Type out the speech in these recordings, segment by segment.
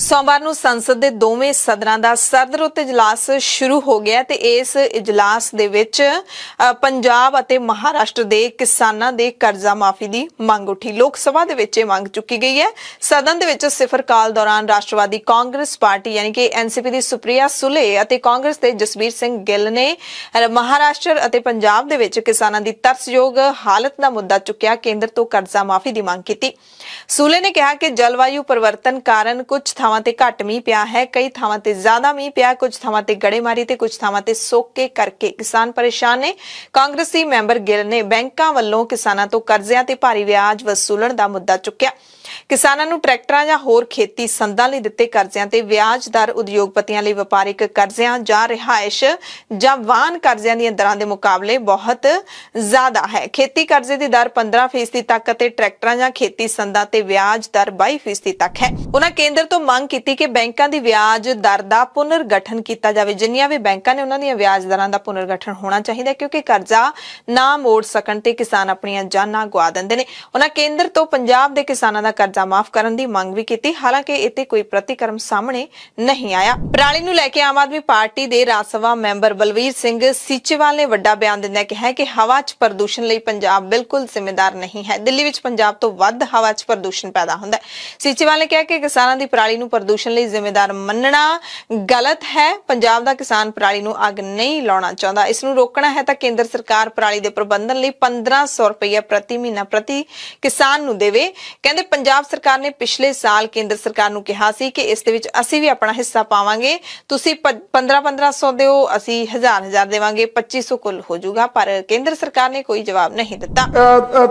ਸੋਮਵਾਰ ਨੂੰ ਸੰਸਦ ਦੇ ਦੋਵੇਂ ਸਦਨਾਂ ਦਾ ਸਰਦਰੁੱਤ اجلاس ਸ਼ੁਰੂ ਹੋ ਗਿਆ ਤੇ ਇਸ اجلاس ਦੇ ਵਿੱਚ ਪੰਜਾਬ ਅਤੇ ਮਹਾਰਾਸ਼ਟਰ ਦੇ ਕਿਸਾਨਾਂ ਦੇ ਕਰਜ਼ਾ ਮਾਫੀ ਦੀ ਮੰਗ ਉੱਠੀ ਲੋਕ ਸਭਾ ਦੇ ਵਿੱਚ ਇਹ ਮੰਗ ਚੁੱਕੀ ਗਈ ਹੈ ਸਦਨ ਦੇ ਵਿੱਚ ਸਿਫਰ ਕਾਲ ਦੌਰਾਨ ਰਾਸ਼ਟਰਵਾਦੀ ਕਾਂਗਰਸ ਪਾਰਟੀ ਯਾਨੀ ਕਿ ਐਨਸੀਪੀ ਦੀ ਸੁਪ੍ਰਿਆ ਸੁਲੇ ਅਤੇ ਕਾਂਗਰਸ ਦੇ ਜਸਬੀਰ ਸਿੰਘ ਗਿੱਲ ਨੇ ਮਹਾਰਾਸ਼ਟਰ ਅਤੇ ਪੰਜਾਬ ਦੇ ਵਿੱਚ ਕਿਸਾਨਾਂ ਦੀ ਤਰਸਯੋਗ ਹਾਲਤ ਦਾ ਮੁੱਦਾ ਚੁੱਕਿਆ ਕੇਂਦਰ ਤੋਂ ਕਰਜ਼ਾ ਮਾਫੀ ਦੀ ਮੰਗ ਕੀਤੀ ਸੁਲੇ ਨੇ ਕਿਹਾ ਕਿ ਜਲਵਾਯੂ ਪਰਿਵਰਤਨ ਕਾਰਨ ਕੁਝ ਥਾਵਾਂ ਤੇ ਘੱਟ ਮੀਂਹ ਪਿਆ ਹੈ ਕਈ ਥਾਵਾਂ ਤੇ ਜ਼ਿਆਦਾ ਮੀਂਹ ਪਿਆ ਕੁਝ ਥਾਵਾਂ ਤੇ ਗੜੇਮਾਰੀ ਤੇ ਕੁਝ ਥਾਵਾਂ ਤੇ ਸੋਕੇ ਕਰਕੇ ਕਿਸਾਨ ਪਰੇਸ਼ਾਨ ਨੇ ਕਾਂਗਰਸੀ ਮੈਂਬਰ ਗਿੱਲ ਨੇ ਬੈਂਕਾਂ ਵੱਲੋਂ ਕਿਸਾਨਾਂ ਤੋਂ ਕਰਜ਼ਿਆਂ ਤੇ ਭਾਰੀ ਵਿਆਜ ਵਸੂਲਣ ਦਾ ਮੁੱਦਾ ਚੁੱਕਿਆ ਕਿਸਾਨਾਂ ਨੂੰ ਟਰੈਕਟਰਾਂ ਜਾਂ ਹੋਰ ਖੇਤੀ ਸੰਦਾਂ ਲਈ ਦਿੱਤੇ ਕਰਜ਼ਿਆਂ ਤੇ ਵਿਆਜ ਦਰ ਉਦਯੋਗਪਤੀਆਂ ਲਈ ਵਪਾਰਿਕ ਕਰਜ਼ਿਆਂ ਜਾਂ ਰਿਹਾਇਸ਼ ਜਾਂ ਵਾਹਨ ਕਰਜ਼ਿਆਂ ਦੀਆਂ ਦਰਾਂ ਦੇ ਮੁਕਾਬਲੇ ਬਹੁਤ ਜ਼ਿਆਦਾ ਹੈ ਖੇਤੀ ਕਰਜ਼ੇ ਦੀ ਦਰ 15% ਤੱਕ ਅਤੇ ਟਰੈਕਟਰਾਂ ਜਾਂ ਖੇਤੀ ਸੰਦਾਂ ਤੇ ਵਿਆਜ ਦਰ 22% ਤੱਕ ਹੈ ਉਹਨਾਂ ਕੇਂਦਰ ਤੋਂ ਮੰਗ ਕੀਤੀ ਕਿ ਬੈਂਕਾਂ ਦੀ ਵਿਆਜ ਦਰ ਦਾ ਪੁਨਰਗਠਨ ਕੀਤਾ ਜਾਵੇ ਜਿੰਨੀਆਂ ਵੀ ਬੈਂਕਾਂ ਨੇ ਉਹਨਾਂ ਦੀਆਂ ਵਿਆਜ ਦਰਾਂ ਦਾ ਪੁਨਰਗਠਨ ਹੋਣਾ ਚਾਹੀਦਾ ਕਿਉਂਕਿ ਕਰਜ਼ਾ ਨਾ ਮੋੜ ਸਕਣ ਤੇ ਕਿਸਾਨ ਆਪਣੀਆਂ ਜਾਨਾਂ ਗਵਾ ਦਿੰਦੇ ਨੇ ਉਹਨਾਂ ਕੇਂਦਰ ਤੋਂ ਪੰਜਾਬ ਦੇ ਕਿਸਾਨਾਂ ਦਾ ਕਰਜ਼ਾ ਮਾਫ ਕਰਨ ਦੀ ਮੰਗ ਵੀ ਕੀਤੀ ਹਾਲਾਂਕਿ ਇੱਥੇ ਕੋਈ ਪ੍ਰਤੀਕਰਮ ਸਾਹਮਣੇ ਨਹੀਂ ਆਇਆ ਪ੍ਰਾਲੀ ਨੂੰ ਲੈ ਕੇ ਆਮ ਆਦਮੀ ਪਾਰਟੀ ਦੇ ਰਾਜ ਸਭਾ ਮੈਂਬਰ ਬਲਵੀਰ ਸਿੰਘ ਸਿੱਚੇਵਾਲ ਨੇ ਵੱਡਾ ਬਿਆਨ ਦਿੰਦਿਆਂ ਕਿਹਾ ਕਿ ਹਵਾ 'ਚ ਪ੍ਰਦੂਸ਼ਣ ਲਈ ਪੰਜਾਬ ਬਿਲਕੁਲ ਜ਼ਿੰਮੇਵਾਰ ਨਹੀਂ ਹੈ ਦਿੱਲੀ ਵਿੱਚ ਪੰਜਾਬ ਤੋਂ ਵੱਧ ਹਵਾ 'ਚ ਪ੍ਰਦੂਸ਼ਣ ਪੈਦਾ ਹੁੰਦਾ ਹੈ ਸੀਚੇਵਾਲ ਨੇ ਕਿਹਾ ਕਿ ਕਿਸਾਨਾਂ ਦੀ ਪ੍ਰਾਲੀ ਨੂੰ ਪ੍ਰਦੂਸ਼ਣ ਲਈ ਜ਼ਿੰਮੇਵਾਰ ਮੰਨਣਾ ਗਲਤ ਹੈ ਪੰਜਾਬ ਦਾ ਕਿਸਾਨ ਪਰਾਲੀ ਨੂੰ ਅੱਗ ਨਹੀਂ ਲਾਉਣਾ ਚਾਹੁੰਦਾ ਇਸ ਨੂੰ ਰੋਕਣਾ ਹੈ ਤਾਂ ਕੇਂਦਰ ਸਰਕਾਰ ਪਰਾਲੀ ਦੇ ਪ੍ਰਬੰਧਨ ਲਈ 1500 ਰੁਪਏ ਪ੍ਰਤੀ ਮਹੀਨਾ ਪ੍ਰਤੀ ਕਿਸਾਨ ਨੂੰ ਦੇਵੇ ਕਹਿੰਦੇ ਪੰਜਾਬ ਸਰਕਾਰ ਨੇ ਪਿਛਲੇ ਸਾਲ ਕੇਂਦਰ ਸਰਕਾਰ ਨੂੰ ਕਿਹਾ ਸੀ ਕਿ ਇਸ ਦੇ ਵਿੱਚ ਅਸੀਂ ਵੀ ਆਪਣਾ ਹਿੱਸਾ ਪਾਵਾਂਗੇ ਤੁਸੀਂ 15 1500 ਦਿਓ ਅਸੀਂ 1000 1000 ਦੇਵਾਂਗੇ 2500 ਕੁੱਲ ਹੋ ਜਾਊਗਾ ਪਰ ਕੇਂਦਰ ਸਰਕਾਰ ਨੇ ਕੋਈ ਜਵਾਬ ਨਹੀਂ ਦਿੱਤਾ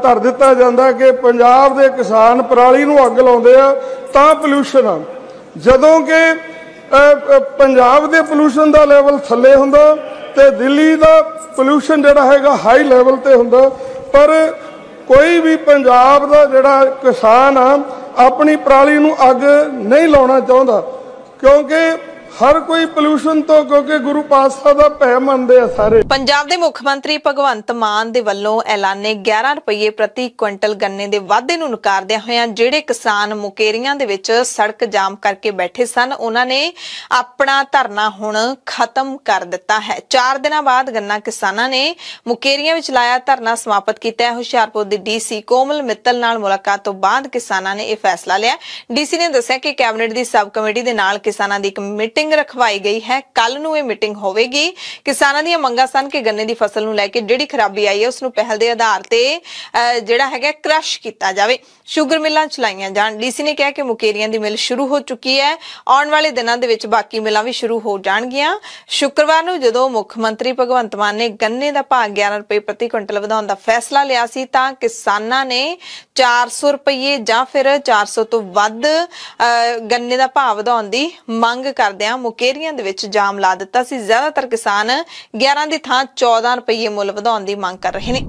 ਧਰ ਦਿੱਤਾ ਜਾਂਦਾ ਕਿ ਪੰਜਾਬ ਦੇ ਕਿਸਾਨ ਪਰਾਲੀ ਨੂੰ ਅੱਗ ਲਾਉਂਦੇ ਆ ਤਾਂ ਪੋਲੂਸ਼ਨ ਆ ਜਦੋਂ ਕਿ ਪੰਜਾਬ ਦੇ ਪੋਲੂਸ਼ਨ ਦਾ ਲੈਵਲ ਥੱਲੇ ਹੁੰਦਾ ਤੇ ਦਿੱਲੀ ਦਾ ਪੋਲੂਸ਼ਨ ਜਿਹੜਾ ਹੈਗਾ ਹਾਈ ਲੈਵਲ ਤੇ ਹੁੰਦਾ ਪਰ ਕੋਈ ਵੀ ਪੰਜਾਬ ਦਾ ਜਿਹੜਾ ਕਿਸਾਨ ਆ ਆਪਣੀ ਪਰਾਲੀ ਨੂੰ ਅੱਗ ਨਹੀਂ ਲਾਉਣਾ ਚਾਹੁੰਦਾ ਕਿਉਂਕਿ ਹਰ ਕੋਈ ਪੋਲੂਸ਼ਨ ਤੋਂ ਕਿਉਂਕਿ ਗੁਰੂ ਪਾਤਸ਼ਾਹ ਦਾ ਭੈ ਮੰਨਦੇ ਆ ਸਾਰੇ ਪੰਜਾਬ ਦੇ ਮੁੱਖ ਮੰਤਰੀ ਭਗਵੰਤ ਮਾਨ ਦੇ ਵੱਲੋਂ ਐਲਾਨੇ 11 ਰੁਪਏ ਪ੍ਰਤੀ ਕੁਇੰਟਲ ਗੰਨੇ ਦੇ ਵਾਧੇ ਨੂੰ ਨਕਾਰਦਿਆਂ ਹੋਇਆਂ ਜਿਹੜੇ ਕਿਸਾਨ ਮੁਕੇਰੀਆਂ ਦੇ ਵਿੱਚ ਸੜਕ ਜਾਮ ਕਰਕੇ ਬੈਠੇ ਸਨ ਉਹਨਾਂ ਨੇ ਆਪਣਾ ਧਰਨਾ ਹੁਣ ਖਤਮ ਕਰ ਦਿੱਤਾ ਹੈ 4 ਦਿਨਾਂ ਬਾਅਦ ਗੰਨਾ ਕਿਸਾਨਾਂ ਨੇ ਮੁਕੇਰੀਆਂ ਵਿੱਚ ਲਾਇਆ ਧਰਨਾ ਸਮਾਪਤ ਕੀਤਾ ਹੈ ਹੁਸ਼ਿਆਰਪੁਰ ਦੇ ਡੀਸੀ ਕੋਮਲ ਮਿੱਤਲ ਨਾਲ ਮੁਲਾਕਾਤ ਤੋਂ ਬਾਅਦ ਕਿਸਾਨਾਂ ਨੇ ਇਹ ਫੈਸਲਾ ਲਿਆ ਡੀਸੀ ਨੇ ਦੱਸਿਆ ਕਿ ਕੈਬਨਿਟ ਦੀ ਸਬ ਕਮੇਟੀ ਦੇ ਨਾਲ ਕਿਸਾਨਾਂ ਦੀ ਇੱਕ ਮੀਟਿੰਗ ਮੀਟਿੰਗ ਰਖਵਾਈ ਗਈ ਹੈ ਕੱਲ ਨੂੰ ਇਹ ਮੀਟਿੰਗ ਹੋਵੇਗੀ ਕਿਸਾਨਾਂ ਦੀਆਂ ਮੰਗਾਂ ਸਨ ਕਿ ਗੰਨੇ ਦੀ ਫਸਲ ਨੂੰ ਲੈ ਕੇ ਜਿਹੜੀ ਖਰਾਬੀ ਆਈ ਹੈ ਉਸ ਨੂੰ ਪਹਿਲ ਦੇ ਆਧਾਰ ਤੇ ਜਿਹੜਾ ਹੈਗਾ ਕ੍ਰਸ਼ ਕੀਤਾ ਜਾਵੇ ਸ਼ੂਗਰ ਮਿੱਲਾਂ ਚਲਾਈਆਂ ਜਾਣ ਡੀਸੀ ਨੇ ਕਿਹਾ ਕਿ ਮੁਕੇਰੀਆਂ ਦੀ ਮਿਲ ਸ਼ੁਰੂ ਹੋ ਚੁੱਕੀ ਹੈ ਆਉਣ ਵਾਲੇ ਦਿਨਾਂ ਦੇ ਵਿੱਚ ਬਾਕੀ ਮਿਲਾਂ ਵੀ ਸ਼ੁਰੂ ਹੋ ਜਾਣਗੀਆਂ ਸ਼ੁੱਕਰਵਾਰ ਨੂੰ ਜਦੋਂ ਮੁੱਖ ਮੰਤਰੀ ਭਗਵੰਤ ਮਾਨ ਨੇ ਗੰਨੇ ਦਾ ਭਾਅ 11 ਰੁਪਏ ਪ੍ਰਤੀ ਕੁਇੰਟਲ ਵਧਾਉਣ ਦਾ ਫੈਸਲਾ ਲਿਆ ਸੀ ਤਾਂ ਕਿਸਾਨਾਂ ਨੇ 400 ਰੁਪਏ ਜਾਂ ਫਿਰ 400 ਤੋਂ ਵੱਧ ਗੰਨੇ ਦਾ ਭਾਅ ਵਧਾਉਣ ਦੀ ਮੰਗ ਕਰਦੇ ਆ ਹੋਇਆ ਮੁਕੇਰੀਆਂ ਦੇ ਵਿੱਚ ਜਾਮ ਲਾ ਦਿੱਤਾ ਸੀ ਜ਼ਿਆਦਾਤਰ ਕਿਸਾਨ 11 ਦੀ ਥਾਂ 14 ਰੁਪਏ ਮੁੱਲ ਵਧਾਉਣ ਦੀ ਮੰਗ ਕਰ ਰਹੇ ਨੇ